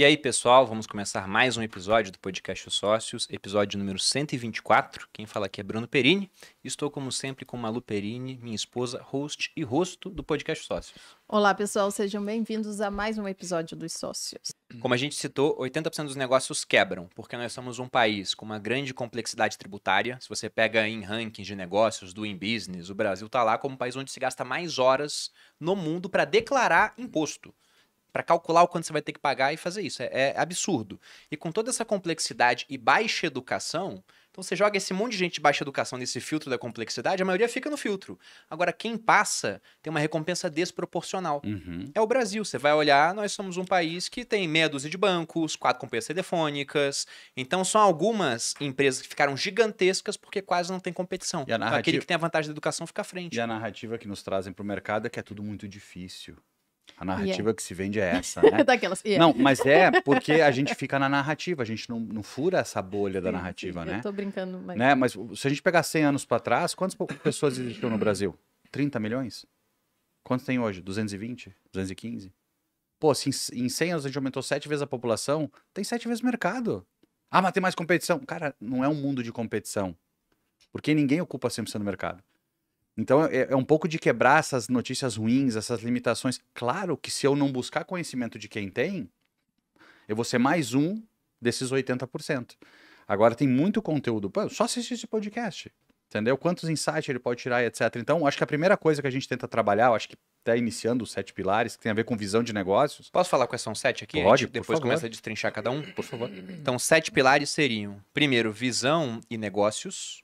E aí, pessoal, vamos começar mais um episódio do podcast Os Sócios, episódio número 124. Quem fala aqui é Bruno Perini. Estou, como sempre, com Malu Perini, minha esposa, host e rosto do podcast Sócios. Olá, pessoal, sejam bem-vindos a mais um episódio dos Sócios. Como a gente citou, 80% dos negócios quebram, porque nós somos um país com uma grande complexidade tributária. Se você pega em rankings de negócios, do In Business, o Brasil está lá como o país onde se gasta mais horas no mundo para declarar imposto para calcular o quanto você vai ter que pagar e fazer isso. É, é, absurdo. E com toda essa complexidade e baixa educação, então você joga esse monte de gente de baixa educação nesse filtro da complexidade, a maioria fica no filtro. Agora, quem passa tem uma recompensa desproporcional. Uhum. É o Brasil. Você vai olhar, nós somos um país que tem meia dúzia de bancos, quatro companhias telefônicas. Então, são algumas empresas que ficaram gigantescas porque quase não tem competição. E a narrativa... Então, aquele que tem a vantagem da educação fica à frente. E a narrativa que nos trazem para o mercado é que é tudo muito difícil. A é. narrativa yeah. que se vende é essa, né? Daquelas, yeah. É. Não, mas é porque a gente fica na narrativa, a gente não, não fura essa bolha da narrativa, né? Eu tô brincando, mas... Né? Mas se a gente pegar 100 anos para trás, quantas pessoas existiam no Brasil? 30 milhões? Quantos tem hoje? 220? 215? Pô, se em 100 anos a gente aumentou 7 vezes a população, tem 7 vezes o mercado. Ah, mas tem mais competição. Cara, não é um mundo de competição. Porque ninguém ocupa 100% do mercado. Então é, é, um pouco de quebrar essas notícias ruins, essas limitações. Claro que se eu não buscar conhecimento de quem tem, eu vou ser mais um desses 80%. Agora tem muito conteúdo. Pô, só assistir esse podcast. Entendeu? Quantos insights ele pode tirar, etc. Então, acho que a primeira coisa que a gente tenta trabalhar, acho que até tá iniciando os sete pilares, que tem a ver com visão de negócios. Posso falar quais são sete aqui? Pode, por Depois favor. começa a destrinchar cada um. Por favor. Então, sete pilares seriam, primeiro, visão e negócios.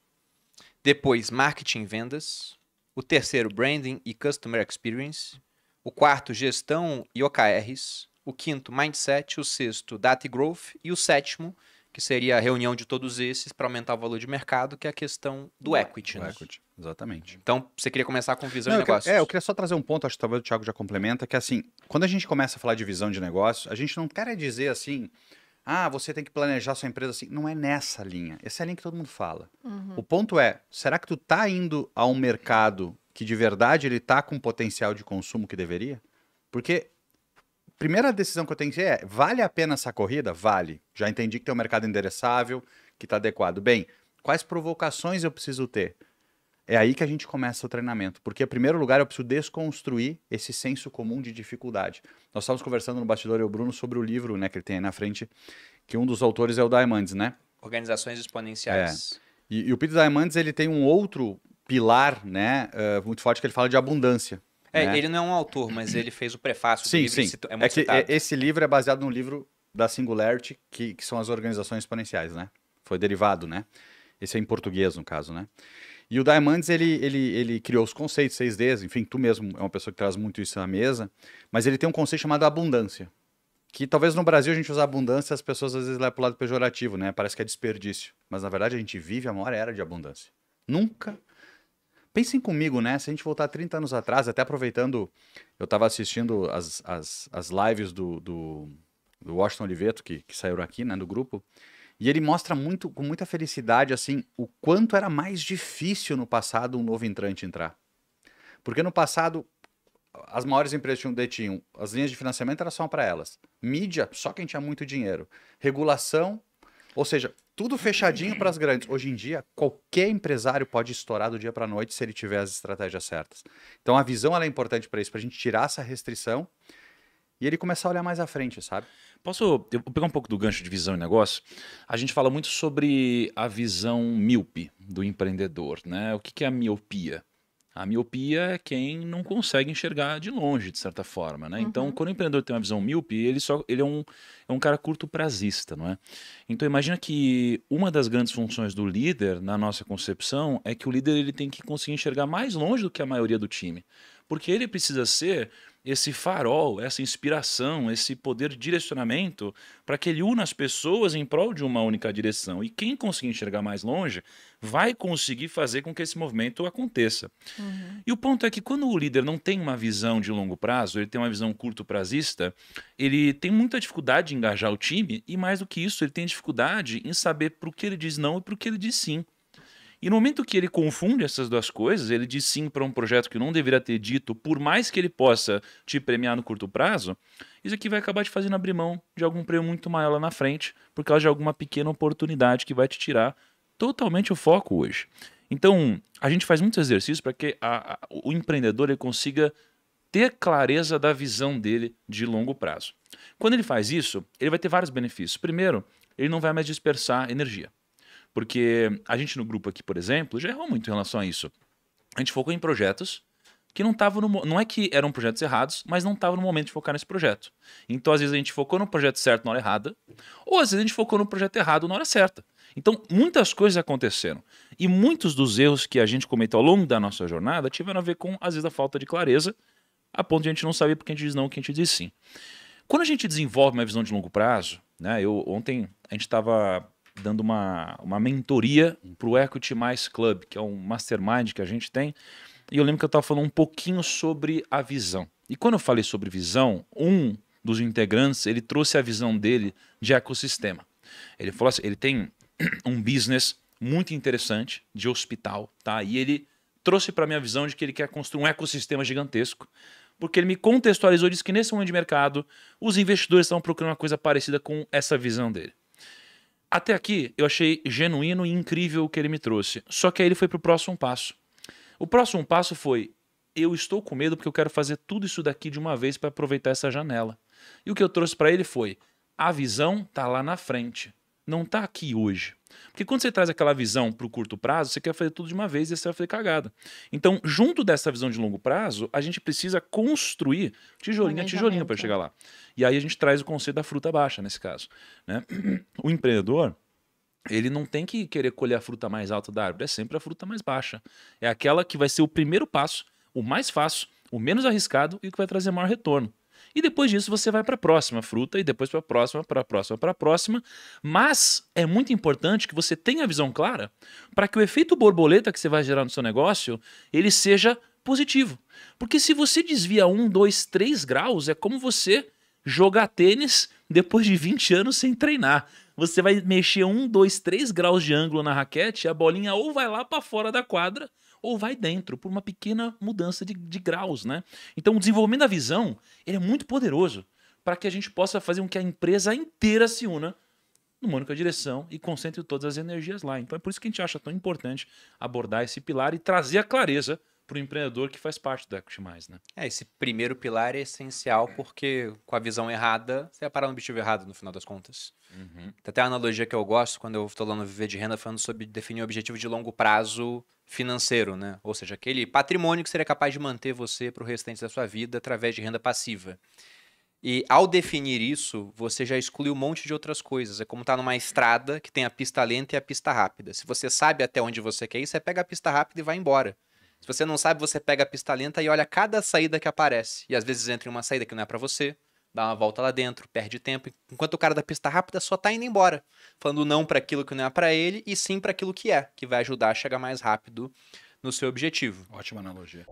Depois, marketing e vendas. O terceiro, Branding e Customer Experience. O quarto, Gestão e OKRs. O quinto, Mindset. O sexto, Data e Growth. E o sétimo, que seria a reunião de todos esses para aumentar o valor de mercado, que é a questão do equity. Né? Do né? equity, exatamente. Então, você queria começar com visão Não, de negócio. É, eu queria só trazer um ponto, acho que talvez o Thiago já complementa, que é assim, quando a gente começa a falar de visão de negócio, a gente não quer dizer assim ah, você tem que planejar sua empresa assim. Não é nessa linha. Essa é a linha que todo mundo fala. Uhum. O ponto é, será que tu tá indo a um mercado que de verdade ele tá com potencial de consumo que deveria? Porque primeira decisão que eu tenho que ter é, vale a pena essa corrida? Vale. Já entendi que tem um mercado endereçável, que está adequado. Bem, quais provocações eu preciso ter? É aí que a gente começa o treinamento, porque em primeiro lugar eu preciso desconstruir esse senso comum de dificuldade. Nós estávamos conversando no bastidor eu e o Bruno sobre o livro, né, que ele tem aí na frente, que um dos autores é o Diamantes, né? Organizações exponenciais. É. E, e, o Peter Diamantes ele tem um outro pilar, né, uh, muito forte que ele fala de abundância. É, né? ele não é um autor, mas ele fez o prefácio sim, do livro. Sim, sim. É, é que esse livro é baseado no livro da Singularity, que, que são as organizações exponenciais, né? Foi derivado, né? Esse é em português, no caso, né? E o Diamantes, ele, ele, ele criou os conceitos 6Ds, enfim, tu mesmo é uma pessoa que traz muito isso na mesa, mas ele tem um conceito chamado abundância, que talvez no Brasil a gente usa abundância, as pessoas às vezes levam para o lado pejorativo, né? Parece que é desperdício, mas na verdade a gente vive a maior era de abundância. Nunca... Pensem comigo, né? Se a gente voltar 30 anos atrás, até aproveitando, eu estava assistindo as, as, as lives do, do, do Washington Oliveto, que, que saíram aqui, né, do grupo, e ele mostra muito, com muita felicidade, assim, o quanto era mais difícil no passado um novo entrante entrar. Porque no passado, as maiores empresas tinham, detinham, as linhas de financiamento eram só para elas. Mídia, só quem tinha muito dinheiro. Regulação, ou seja, tudo fechadinho para as grandes. Hoje em dia, qualquer empresário pode estourar do dia para a noite se ele tiver as estratégias certas. Então, a visão é importante para isso, para a gente tirar essa restrição e ele começar a olhar mais à frente, sabe? Posso eu vou pegar um pouco do gancho de visão e negócio? A gente fala muito sobre a visão míope do empreendedor, né? O que, que é a miopia? A miopia é quem não consegue enxergar de longe, de certa forma, né? Então, uhum. Então, quando o empreendedor tem uma visão míope, ele só ele é um, é um cara curto prazista, não é? Então, imagina que uma das grandes funções do líder, na nossa concepção, é que o líder ele tem que conseguir enxergar mais longe do que a maioria do time, porque ele precisa ser esse farol, essa inspiração, esse poder de direcionamento para que ele una as pessoas em prol de uma única direção. E quem conseguir enxergar mais longe vai conseguir fazer com que esse movimento aconteça. Uhum. E o ponto é que quando o líder não tem uma visão de longo prazo, ele tem uma visão curto prazista, ele tem muita dificuldade de engajar o time e mais do que isso, ele tem dificuldade em saber para o que ele diz não e para o que ele diz sim. E no momento que ele confunde essas duas coisas, ele diz sim para um projeto que não deveria ter dito, por mais que ele possa te premiar no curto prazo, isso aqui vai acabar te fazendo abrir mão de algum prêmio muito maior lá na frente, por causa de alguma pequena oportunidade que vai te tirar totalmente o foco hoje. Então, a gente faz muitos exercícios para que a, a, o empreendedor ele consiga ter clareza da visão dele de longo prazo. Quando ele faz isso, ele vai ter vários benefícios. Primeiro, ele não vai mais dispersar energia. Porque a gente no grupo aqui, por exemplo, já errou muito em relação a isso. A gente focou em projetos que não estavam no. Não é que eram projetos errados, mas não estavam no momento de focar nesse projeto. Então, às vezes, a gente focou no projeto certo na hora errada, ou às vezes a gente focou no projeto errado na hora certa. Então, muitas coisas aconteceram. E muitos dos erros que a gente cometeu ao longo da nossa jornada tiveram a ver com, às vezes, a falta de clareza, a ponto de a gente não saber porque a gente diz não, o que a gente diz sim. Quando a gente desenvolve uma visão de longo prazo, né? Eu ontem a gente estava dando uma, uma mentoria para o Equity Mais Club, que é um mastermind que a gente tem. E eu lembro que eu estava falando um pouquinho sobre a visão. E quando eu falei sobre visão, um dos integrantes ele trouxe a visão dele de ecossistema. Ele falou assim: ele tem um business muito interessante de hospital, tá? E ele trouxe para minha visão de que ele quer construir um ecossistema gigantesco, porque ele me contextualizou e disse que nesse momento de mercado os investidores estão procurando uma coisa parecida com essa visão dele. Até aqui eu achei genuíno e incrível o que ele me trouxe. Só que aí ele foi para o próximo passo. O próximo passo foi: eu estou com medo porque eu quero fazer tudo isso daqui de uma vez para aproveitar essa janela. E o que eu trouxe para ele foi: a visão tá lá na frente não está aqui hoje. Porque quando você traz aquela visão para o curto prazo, você quer fazer tudo de uma vez e você vai fazer cagada. Então, junto dessa visão de longo prazo, a gente precisa construir tijolinho a tijolinho para é. chegar lá. E aí a gente traz o conceito da fruta baixa nesse caso. Né? O empreendedor, ele não tem que querer colher a fruta mais alta da árvore, é sempre a fruta mais baixa. É aquela que vai ser o primeiro passo, o mais fácil, o menos arriscado e que vai trazer maior retorno. E depois disso você vai para a próxima fruta e depois para a próxima, para a próxima, para a próxima. Mas é muito importante que você tenha a visão clara para que o efeito borboleta que você vai gerar no seu negócio ele seja positivo. Porque se você desvia um, dois, três graus, é como você jogar tênis depois de 20 anos sem treinar. Você vai mexer um, dois, três graus de ângulo na raquete, a bolinha ou vai lá para fora da quadra ou vai dentro por uma pequena mudança de, de graus, né? Então o desenvolvimento da visão ele é muito poderoso para que a gente possa fazer com que a empresa inteira se una numa única direção e concentre todas as energias lá. Então é por isso que a gente acha tão importante abordar esse pilar e trazer a clareza para o empreendedor que faz parte da Equity Mais, né? É, esse primeiro pilar é essencial porque com a visão errada, você vai parar no objetivo errado no final das contas. Uhum. Tem até uma analogia que eu gosto quando eu estou lá no Viver de Renda falando sobre definir o objetivo de longo prazo financeiro, né? Ou seja, aquele patrimônio que seria capaz de manter você para o restante da sua vida através de renda passiva. E ao definir isso, você já exclui um monte de outras coisas. É como estar tá numa estrada que tem a pista lenta e a pista rápida. Se você sabe até onde você quer ir, você pega a pista rápida e vai embora. Se você não sabe, você pega a pista lenta e olha cada saída que aparece. E às vezes entra em uma saída que não é para você, dá uma volta lá dentro, perde tempo, enquanto o cara da pista rápida só tá indo embora, falando não para aquilo que não é para ele e sim para aquilo que é, que vai ajudar a chegar mais rápido no seu objetivo. Ótima analogia.